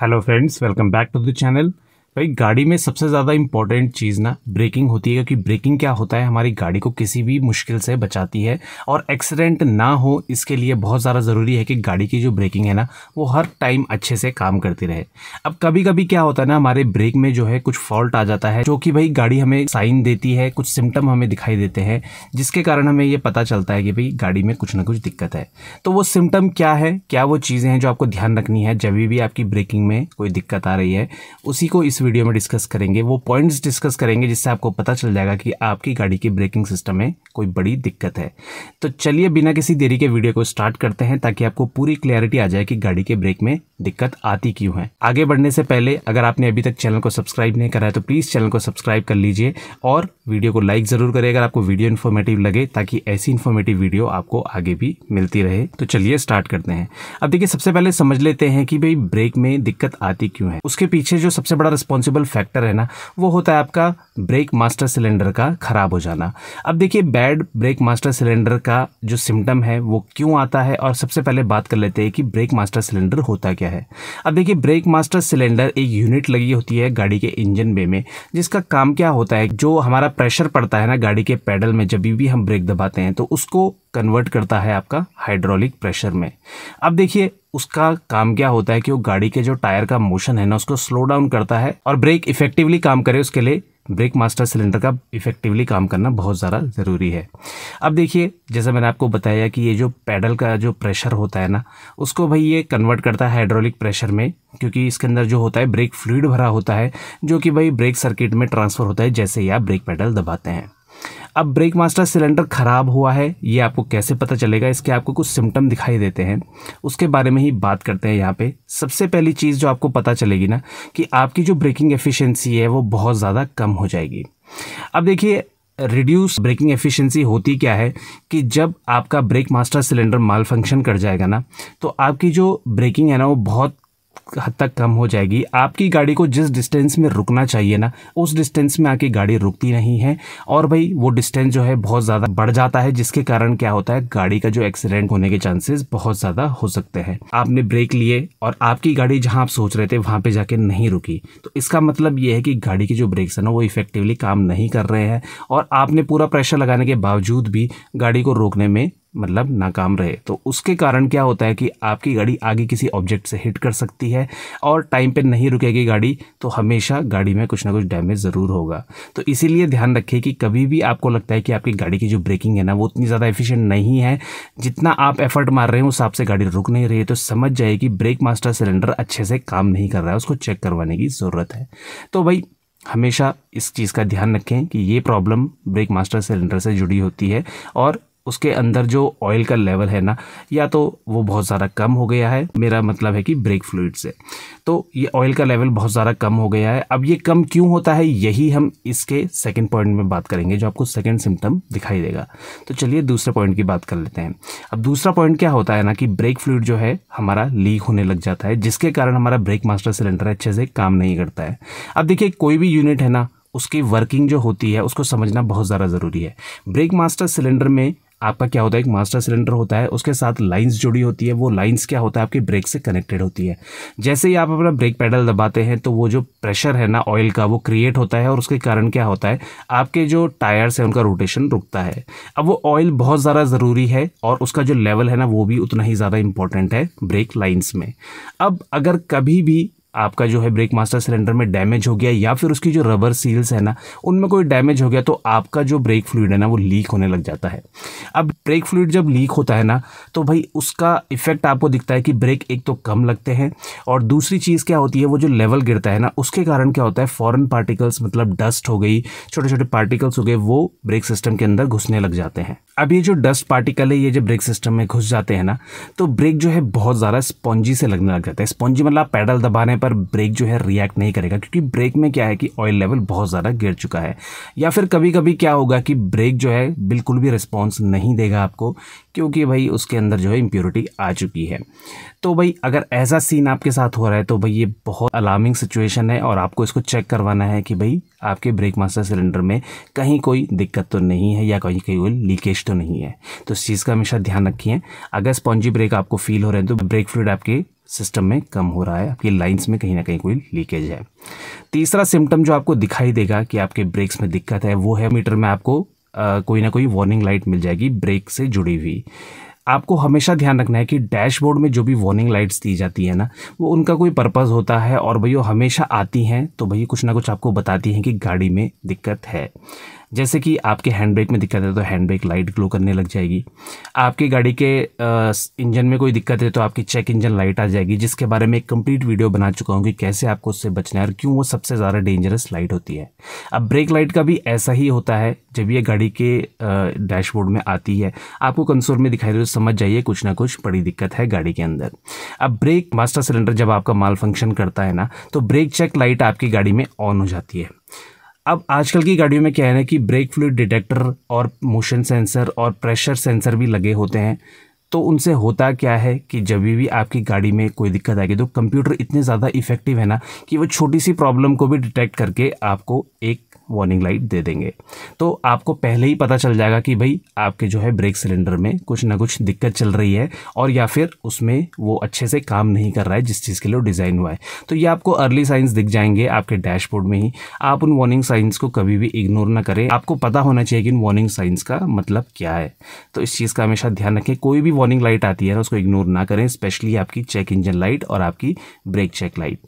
hello friends welcome back to the channel भाई गाड़ी में सबसे ज़्यादा इंपॉर्टेंट चीज़ ना ब्रेकिंग होती है क्योंकि ब्रेकिंग क्या होता है हमारी गाड़ी को किसी भी मुश्किल से बचाती है और एक्सीडेंट ना हो इसके लिए बहुत ज़्यादा ज़रूरी है कि गाड़ी की जो ब्रेकिंग है ना वो हर टाइम अच्छे से काम करती रहे अब कभी कभी क्या होता है ना हमारे ब्रेक में जो है कुछ फॉल्ट आ जाता है जो कि भाई गाड़ी हमें साइन देती है कुछ सिम्टम हमें दिखाई देते हैं जिसके कारण हमें ये पता चलता है कि भाई गाड़ी में कुछ ना कुछ दिक्कत है तो वो सिम्टम क्या है क्या वो चीज़ें हैं जो आपको ध्यान रखनी है जब भी आपकी ब्रेकिंग में कोई दिक्कत आ रही है उसी को इस वीडियो में डिस्कस करेंगे वो पॉइंट्स डिस्कस करेंगे जिससे आपको पता चल जाएगा कि आपकी गाड़ी की ब्रेकिंग सिस्टम में कोई बड़ी दिक्कत है तो चलिए बिना किसी देरी के वीडियो को स्टार्ट करते हैं ताकि आपको पूरी क्लैरिटी आ जाए कि गाड़ी के ब्रेक में दिक्कत आती क्यों है आगे बढ़ने से पहले अगर आपने अभी तक चैनल को सब्सक्राइब नहीं करा है तो प्लीज़ चैनल को सब्सक्राइब कर लीजिए और वीडियो को लाइक ज़रूर करें अगर आपको वीडियो इन्फॉर्मेटिव लगे ताकि ऐसी इन्फॉर्मेटिव वीडियो आपको आगे भी मिलती रहे तो चलिए स्टार्ट करते हैं अब देखिए सबसे पहले समझ लेते हैं कि भाई ब्रेक में दिक्कत आती क्यों है उसके पीछे जो सबसे बड़ा रिस्पॉन्सिबल फैक्टर है ना वो होता है आपका ब्रेक मास्टर सिलेंडर का ख़राब हो जाना अब देखिए बैड ब्रेक मास्टर सिलेंडर का जो सिम्टम है वो क्यों आता है और सबसे पहले बात कर लेते हैं कि ब्रेक मास्टर सिलेंडर होता क्या गया है अब देखिए ब्रेक मास्टर सिलेंडर एक यूनिट लगी होती है गाड़ी के इंजन बे में जिसका काम क्या होता है जो हमारा प्रेशर पड़ता है ना गाड़ी के पैडल में जब भी हम ब्रेक दबाते हैं तो उसको कन्वर्ट करता है आपका हाइड्रोलिक प्रेशर में अब देखिए उसका काम क्या होता है कि वो गाड़ी के जो टायर का मोशन है ना उसको स्लो डाउन करता है और ब्रेक इफेक्टिवली काम करे उसके लिए ब्रेक मास्टर सिलेंडर का इफेक्टिवली काम करना बहुत ज़्यादा ज़रूरी है अब देखिए जैसा मैंने आपको बताया कि ये जो पैडल का जो प्रेशर होता है ना उसको भाई ये कन्वर्ट करता है हाइड्रोलिक प्रेशर में क्योंकि इसके अंदर जो होता है ब्रेक फ्लूड भरा होता है जो कि भाई ब्रेक सर्किट में ट्रांसफ़र होता है जैसे ही आप ब्रेक पैडल दबाते हैं अब ब्रेक मास्टर सिलेंडर ख़राब हुआ है ये आपको कैसे पता चलेगा इसके आपको कुछ सिम्टम दिखाई देते हैं उसके बारे में ही बात करते हैं यहाँ पे सबसे पहली चीज़ जो आपको पता चलेगी ना कि आपकी जो ब्रेकिंग एफिशिएंसी है वो बहुत ज़्यादा कम हो जाएगी अब देखिए रिड्यूस ब्रेकिंग एफिशिएंसी होती क्या है कि जब आपका brake master cylinder malfunction कर जाएगा ना तो आपकी जो ब्रेकिंग है ना वो बहुत हद तक कम हो जाएगी आपकी गाड़ी को जिस डिस्टेंस में रुकना चाहिए ना उस डिस्टेंस में आके गाड़ी रुकती नहीं है और भाई वो डिस्टेंस जो है बहुत ज़्यादा बढ़ जाता है जिसके कारण क्या होता है गाड़ी का जो एक्सीडेंट होने के चांसेस बहुत ज़्यादा हो सकते हैं आपने ब्रेक लिए और आपकी गाड़ी जहाँ आप सोच रहे थे वहाँ पर जाके नहीं रुकी तो इसका मतलब ये है कि गाड़ी के जो ब्रेक्स हैं ना वो इफेक्टिवली काम नहीं कर रहे हैं और आपने पूरा प्रेशर लगाने के बावजूद भी गाड़ी को रोकने में मतलब नाकाम रहे तो उसके कारण क्या होता है कि आपकी गाड़ी आगे किसी ऑब्जेक्ट से हिट कर सकती है और टाइम पे नहीं रुकेगी गाड़ी तो हमेशा गाड़ी में कुछ ना कुछ डैमेज ज़रूर होगा तो इसीलिए ध्यान रखें कि कभी भी आपको लगता है कि आपकी गाड़ी की जो ब्रेकिंग है ना वो उतनी ज़्यादा एफिशिएंट नहीं है जितना आप एफर्ट मार रहे हैं उस हिसाब से गाड़ी रुक नहीं रही है तो समझ जाए कि ब्रेक मास्टर सिलेंडर अच्छे से काम नहीं कर रहा है उसको चेक करवाने की ज़रूरत है तो भाई हमेशा इस चीज़ का ध्यान रखें कि ये प्रॉब्लम ब्रेक मास्टर सिलेंडर से जुड़ी होती है और उसके अंदर जो ऑयल का लेवल है ना या तो वो बहुत ज़्यादा कम हो गया है मेरा मतलब है कि ब्रेक फ्लूड से तो ये ऑयल का लेवल बहुत ज़्यादा कम हो गया है अब ये कम क्यों होता है यही हम इसके सेकंड पॉइंट में बात करेंगे जो आपको सेकंड सिम्टम दिखाई देगा तो चलिए दूसरे पॉइंट की बात कर लेते हैं अब दूसरा पॉइंट क्या होता है ना कि ब्रेक फ्लूड जो है हमारा लीक होने लग जाता है जिसके कारण हमारा ब्रेक मास्टर सिलेंडर अच्छे से काम नहीं करता है अब देखिए कोई भी यूनिट है ना उसकी वर्किंग जो होती है उसको समझना बहुत ज़्यादा ज़रूरी है ब्रेक मास्टर सिलेंडर में आपका क्या होता है एक मास्टर सिलेंडर होता है उसके साथ लाइंस जुड़ी होती है वो लाइंस क्या होता है आपके ब्रेक से कनेक्टेड होती है जैसे ही आप अपना ब्रेक पैडल दबाते हैं तो वो जो प्रेशर है ना ऑयल का वो क्रिएट होता है और उसके कारण क्या होता है आपके जो टायर्स हैं उनका रोटेशन रुकता है अब वो ऑयल बहुत ज़्यादा ज़रूरी है और उसका जो लेवल है ना वो भी उतना ही ज़्यादा इंपॉर्टेंट है ब्रेक लाइन्स में अब अगर कभी भी आपका जो है ब्रेक मास्टर सिलेंडर में डैमेज हो गया या फिर उसकी जो रबर सील्स है ना उनमें कोई डैमेज हो गया तो आपका जो ब्रेक फ्लूड है ना वो लीक होने लग जाता है अब ब्रेक फ्लूड जब लीक होता है ना तो भाई उसका इफेक्ट आपको दिखता है कि ब्रेक एक तो कम लगते हैं और दूसरी चीज़ क्या होती है वो जो लेवल गिरता है ना उसके कारण क्या होता है फॉरन पार्टिकल्स मतलब डस्ट हो गई छोटे छोटे पार्टिकल्स हो गए वो ब्रेक सिस्टम के अंदर घुसने लग जाते हैं अब ये जो डस्ट पार्टिकल है ये जब ब्रेक सिस्टम में घुस जाते हैं ना तो ब्रेक जो है बहुत ज़्यादा स्पॉन्जी से लगने लग जाता है स्पॉन्जी मतलब पैडल दबाने पर ब्रेक जो है रिएक्ट नहीं करेगा क्योंकि ब्रेक में क्या है कि ऑयल लेवल बहुत ज़्यादा गिर चुका है या फिर कभी कभी क्या होगा कि ब्रेक जो है बिल्कुल भी रिस्पॉन्स नहीं देगा आपको क्योंकि भाई उसके अंदर जो है इम्प्योरिटी आ चुकी है तो भाई अगर ऐसा सीन आपके साथ हो रहा है तो भाई ये बहुत अलार्मिंग सिचुएशन है और आपको इसको चेक करवाना है कि भाई आपके ब्रेक मास्टर सिलेंडर में कहीं कोई दिक्कत तो नहीं है या कहीं कहीं कोई लीकेज तो नहीं है तो इस चीज़ का हमेशा ध्यान रखिए अगर स्पॉन्जी ब्रेक आपको फील हो रहे हैं तो ब्रेक फ्लूड आपके सिस्टम में कम हो रहा है आपकी लाइंस में कहीं ना कहीं कोई लीकेज है तीसरा सिम्टम जो आपको दिखाई देगा कि आपके ब्रेक्स में दिक्कत है वो है मीटर में आपको आ, कोई ना कोई वार्निंग लाइट मिल जाएगी ब्रेक से जुड़ी हुई आपको हमेशा ध्यान रखना है कि डैशबोर्ड में जो भी वार्निंग लाइट्स दी जाती है ना वो उनका कोई पर्पज़ होता है और भैया हमेशा आती हैं तो भैया कुछ ना कुछ आपको बताती हैं कि गाड़ी में दिक्कत है जैसे कि आपके हैंड ब्रेक में दिक्कत है तो हैंड ब्रेक लाइट ग्लो करने लग जाएगी आपकी गाड़ी के इंजन में कोई दिक्कत है तो आपकी चेक इंजन लाइट आ जाएगी जिसके बारे में एक कंप्लीट वीडियो बना चुका हूँ कि कैसे आपको उससे बचना है और क्यों वो सबसे ज़्यादा डेंजरस लाइट होती है अब ब्रेक लाइट का भी ऐसा ही होता है जब ये गाड़ी के डैशबोर्ड में आती है आपको कंसोल में दिखाई दे तो समझ जाइए कुछ ना कुछ बड़ी दिक्कत है गाड़ी के अंदर अब ब्रेक मास्टर सिलेंडर जब आपका माल फंक्शन करता है ना तो ब्रेक चेक लाइट आपकी गाड़ी में ऑन हो जाती है अब आजकल की गाड़ियों में क्या है ना कि ब्रेक फ्लूड डिटेक्टर और मोशन सेंसर और प्रेशर सेंसर भी लगे होते हैं तो उनसे होता क्या है कि जब भी आपकी गाड़ी में कोई दिक्कत आएगी तो कंप्यूटर इतने ज़्यादा इफेक्टिव है ना कि वो छोटी सी प्रॉब्लम को भी डिटेक्ट करके आपको एक वार्निंग लाइट दे देंगे तो आपको पहले ही पता चल जाएगा कि भाई आपके जो है ब्रेक सिलेंडर में कुछ ना कुछ दिक्कत चल रही है और या फिर उसमें वो अच्छे से काम नहीं कर रहा है जिस चीज़ के लिए डिज़ाइन हुआ है तो ये आपको अर्ली साइंस दिख जाएंगे आपके डैशबोर्ड में ही आप उन वार्निंग साइंस को कभी भी इग्नोर ना करें आपको पता होना चाहिए कि इन वार्निंग साइंस का मतलब क्या है तो इस चीज़ का हमेशा ध्यान रखें कोई भी वार्निंग लाइट आती है ना उसको इग्नोर ना करें स्पेशली आपकी चेक इंजन लाइट और आपकी ब्रेक चेक लाइट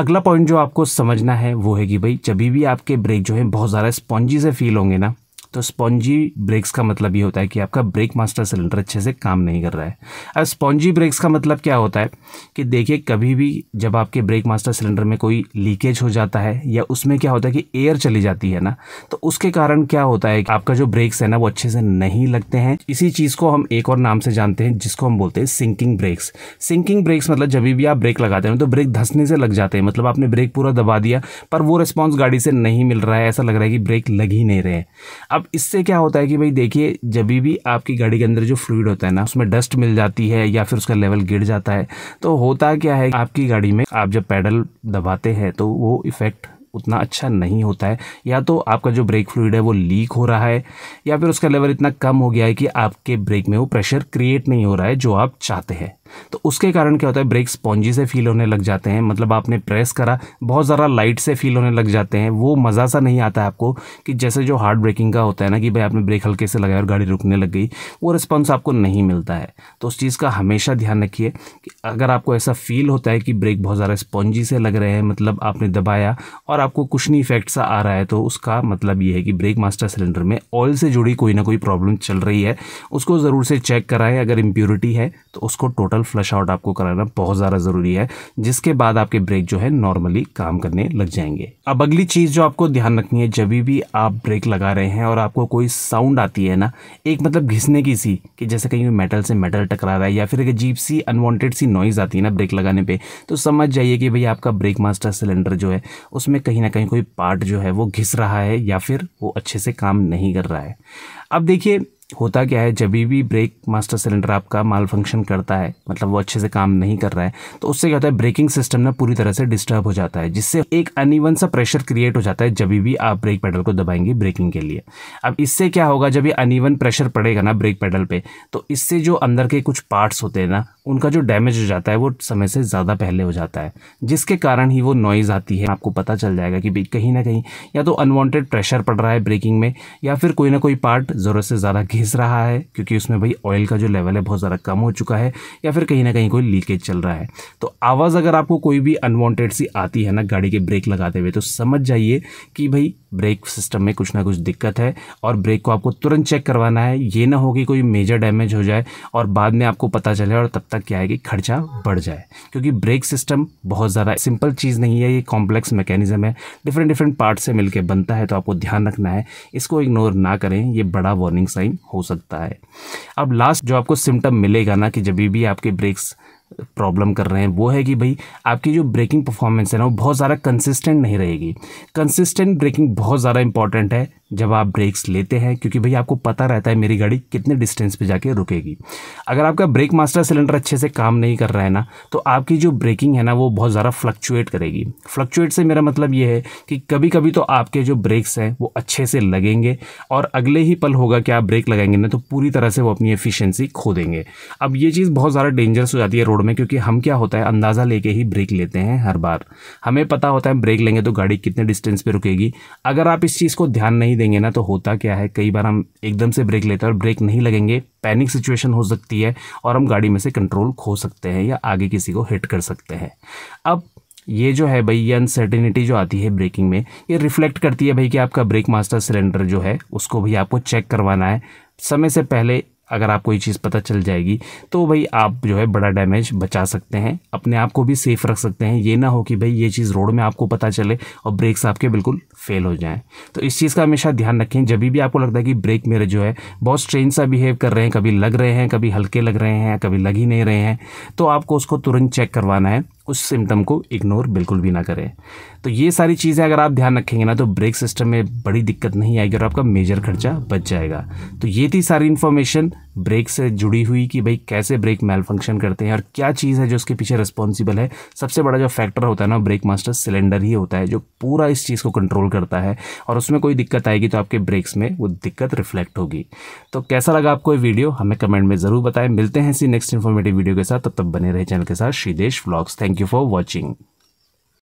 अगला पॉइंट जो आपको समझना है वो है कि भाई जब भी आपके ब्रेक जो है बहुत ज़्यादा स्पॉन्जी से फील होंगे ना तो स्पॉन्जी ब्रेक्स का मतलब ये होता है कि आपका ब्रेक मास्टर सिलेंडर अच्छे से काम नहीं कर रहा है अब स्पॉन्जी ब्रेक्स का मतलब क्या होता है कि देखिए कभी भी जब आपके ब्रेक मास्टर सिलेंडर में कोई लीकेज हो जाता है या उसमें क्या होता है कि एयर चली जाती है ना तो उसके कारण क्या होता है कि आपका जो ब्रेक्स है ना वो अच्छे से नहीं लगते हैं इसी चीज़ को हम एक और नाम से जानते हैं जिसको हम बोलते हैं सिंकिंग ब्रेक्स सिंकिंग ब्रेक्स मतलब जब भी आप ब्रेक लगाते हैं तो ब्रेक धंसने से लग जाते हैं मतलब आपने ब्रेक पूरा दबा दिया पर वो रिस्पॉन्स गाड़ी से नहीं मिल रहा है ऐसा लग रहा है कि ब्रेक लग ही नहीं रहे अब अब इससे क्या होता है कि भाई देखिए जब भी आपकी गाड़ी के अंदर जो फ्लूड होता है ना उसमें डस्ट मिल जाती है या फिर उसका लेवल गिर जाता है तो होता क्या है आपकी गाड़ी में आप जब पैडल दबाते हैं तो वो इफ़ेक्ट उतना अच्छा नहीं होता है या तो आपका जो ब्रेक फ्लूड है वो लीक हो रहा है या फिर उसका लेवल इतना कम हो गया है कि आपके ब्रेक में वो प्रेशर क्रिएट नहीं हो रहा है जो आप चाहते हैं तो उसके कारण क्या होता है ब्रेक स्पॉन्जी से फील होने लग जाते हैं मतलब आपने प्रेस करा बहुत ज़्यादा लाइट से फील होने लग जाते हैं वो मज़ा सा नहीं आता है आपको कि जैसे जो हार्ड ब्रेकिंग का होता है ना कि भाई आपने ब्रेक हल्के से लगाया और गाड़ी रुकने लग गई वो रिस्पॉन्स आपको नहीं मिलता है तो उस चीज़ का हमेशा ध्यान रखिए कि अगर आपको ऐसा फील होता है कि ब्रेक बहुत ज़्यादा स्पॉन्जी से लग रहे हैं मतलब आपने दबाया और आपको कुछ नहीं इफेक्ट सा आ रहा है तो उसका मतलब ये है कि ब्रेक मास्टर सिलेंडर में ऑयल से जुड़ी कोई ना कोई प्रॉब्लम चल रही है उसको ज़रूर से चेक कराएं अगर इम्प्योरिटी है तो उसको टोटल ओवरऑल फ्लश आउट आपको कराना बहुत ज़्यादा ज़रूरी है जिसके बाद आपके ब्रेक जो है नॉर्मली काम करने लग जाएंगे अब अगली चीज़ जो आपको ध्यान रखनी है जब भी आप ब्रेक लगा रहे हैं और आपको कोई साउंड आती है ना एक मतलब घिसने की सी कि जैसे कहीं मेटल से मेटल टकरा रहा है या फिर एक अजीब सी अनवांटेड सी नॉइज़ आती है ना ब्रेक लगाने पर तो समझ जाइए कि भाई आपका ब्रेक मास्टर सिलेंडर जो है उसमें कहीं ना कहीं कोई पार्ट जो है वो घिस रहा है या फिर वो अच्छे से काम नहीं कर रहा है अब देखिए होता क्या है जब भी ब्रेक मास्टर सिलेंडर आपका माल फंक्शन करता है मतलब वो अच्छे से काम नहीं कर रहा है तो उससे क्या होता है ब्रेकिंग सिस्टम ना पूरी तरह से डिस्टर्ब हो जाता है जिससे एक अनइवन सा प्रेशर क्रिएट हो जाता है जब भी आप ब्रेक पेडल को दबाएंगे ब्रेकिंग के लिए अब इससे क्या होगा जब ये अनइवन प्रेशर पड़ेगा ना ब्रेक पेडल पर तो इससे जो अंदर के कुछ पार्ट्स होते हैं ना उनका जो डैमेज हो जाता है वो समय से ज़्यादा पहले हो जाता है जिसके कारण ही वो नॉइज़ आती है आपको पता चल जाएगा कि भाई कहीं ना कहीं या तो अनवांटेड प्रेशर पड़ रहा है ब्रेकिंग में या फिर कोई ना कोई पार्ट ज़रूरत से ज़्यादा घिस रहा है क्योंकि उसमें भाई ऑयल का जो लेवल है बहुत ज़्यादा कम हो चुका है या फिर कहीं ना कहीं कोई लीकेज चल रहा है तो आवाज़ अगर आपको कोई भी अनवांटेड सी आती है ना गाड़ी के ब्रेक लगाते हुए तो समझ जाइए कि भाई ब्रेक सिस्टम में कुछ ना कुछ दिक्कत है और ब्रेक को आपको तुरंत चेक करवाना है ये ना हो कि कोई मेजर डैमेज हो जाए और बाद में आपको पता चले और तब तक क्या है कि खर्चा बढ़ जाए क्योंकि ब्रेक सिस्टम बहुत ज़्यादा सिंपल चीज़ नहीं है ये कॉम्प्लेक्स मैकेनिज्म है डिफरेंट डिफरेंट पार्ट से मिलकर बनता है तो आपको ध्यान रखना है इसको इग्नोर ना करें ये बड़ा वार्निंग साइन हो सकता है अब लास्ट जो आपको सिम्टम मिलेगा ना कि जब भी आपके ब्रेक्स प्रॉब्लम कर रहे हैं वो है कि भाई आपकी जो ब्रेकिंग परफॉर्मेंस है ना वो बहुत ज़्यादा कंसिस्टेंट नहीं रहेगी कंसिस्टेंट ब्रेकिंग बहुत ज़्यादा इंपॉर्टेंट है जब आप ब्रेक्स लेते हैं क्योंकि भाई आपको पता रहता है मेरी गाड़ी कितने डिस्टेंस पे जाके रुकेगी अगर आपका ब्रेक मास्टर सिलेंडर अच्छे से काम नहीं कर रहा है ना तो आपकी जो ब्रेकिंग है ना वो बहुत ज़्यादा फ्लक्चुएट करेगी फ्लक्चुएट से मेरा मतलब ये है कि कभी कभी तो आपके जो ब्रेक्स हैं वो अच्छे से लगेंगे और अगले ही पल होगा कि आप ब्रेक लगाएंगे ना तो पूरी तरह से वो अपनी एफिशिएंसी खो देंगे अब ये चीज़ बहुत ज़्यादा डेंजरस हो जाती है रोड में क्योंकि हम क्या होता है अंदाज़ा लेके ही ब्रेक लेते हैं हर बार हमें पता होता है ब्रेक लेंगे तो गाड़ी कितने डिस्टेंस पर रुकेगी अगर आप इस चीज़ को ध्यान नहीं देंगे ना तो होता क्या है कई बार हम एकदम से ब्रेक लेते हैं और ब्रेक नहीं लगेंगे पैनिक सिचुएशन हो सकती है और हम गाड़ी में से कंट्रोल खो सकते हैं या आगे किसी को हिट कर सकते हैं अब ये जो है भाई ये अनसर्टिनिटी जो आती है ब्रेकिंग में ये रिफ्लेक्ट करती है भाई कि आपका ब्रेक मास्टर सिलेंडर जो है उसको भी आपको चेक करवाना है समय से पहले अगर आपको ये चीज़ पता चल जाएगी तो भाई आप जो है बड़ा डैमेज बचा सकते हैं अपने आप को भी सेफ़ रख सकते हैं ये ना हो कि भाई ये चीज़ रोड में आपको पता चले और ब्रेक्स आपके बिल्कुल फेल हो जाएँ तो इस चीज़ का हमेशा ध्यान रखें जब भी आपको लगता है कि ब्रेक मेरे जो है बहुत स्ट्रेन सा बिहेव कर रहे हैं कभी लग रहे हैं कभी हल्के लग रहे हैं कभी लग ही नहीं रहे हैं तो आपको उसको तुरंत चेक करवाना है उस सिम्टम को इग्नोर बिल्कुल भी ना करें तो ये सारी चीज़ें अगर आप ध्यान रखेंगे ना तो ब्रेक सिस्टम में बड़ी दिक्कत नहीं आएगी और आपका मेजर खर्चा बच जाएगा तो ये थी सारी इन्फॉर्मेशन ब्रेक से जुड़ी हुई कि भाई कैसे ब्रेक मेल फंक्शन करते हैं और क्या चीज़ है जो उसके पीछे रिस्पॉन्सिबल है सबसे बड़ा जो फैक्टर होता है ना ब्रेक मास्टर सिलेंडर ही होता है जो पूरा इस चीज़ को कंट्रोल करता है और उसमें कोई दिक्कत आएगी तो आपके ब्रेक्स में वो दिक्कत रिफ्लेक्ट होगी तो कैसा लगा आपको ये वीडियो हमें कमेंट में ज़रूर बताएं मिलते हैं इसी नेक्स्ट इन्फॉर्मेटिव वीडियो के साथ तब तक बने रहे चैनल के साथ Shridesh blogs thank you for watching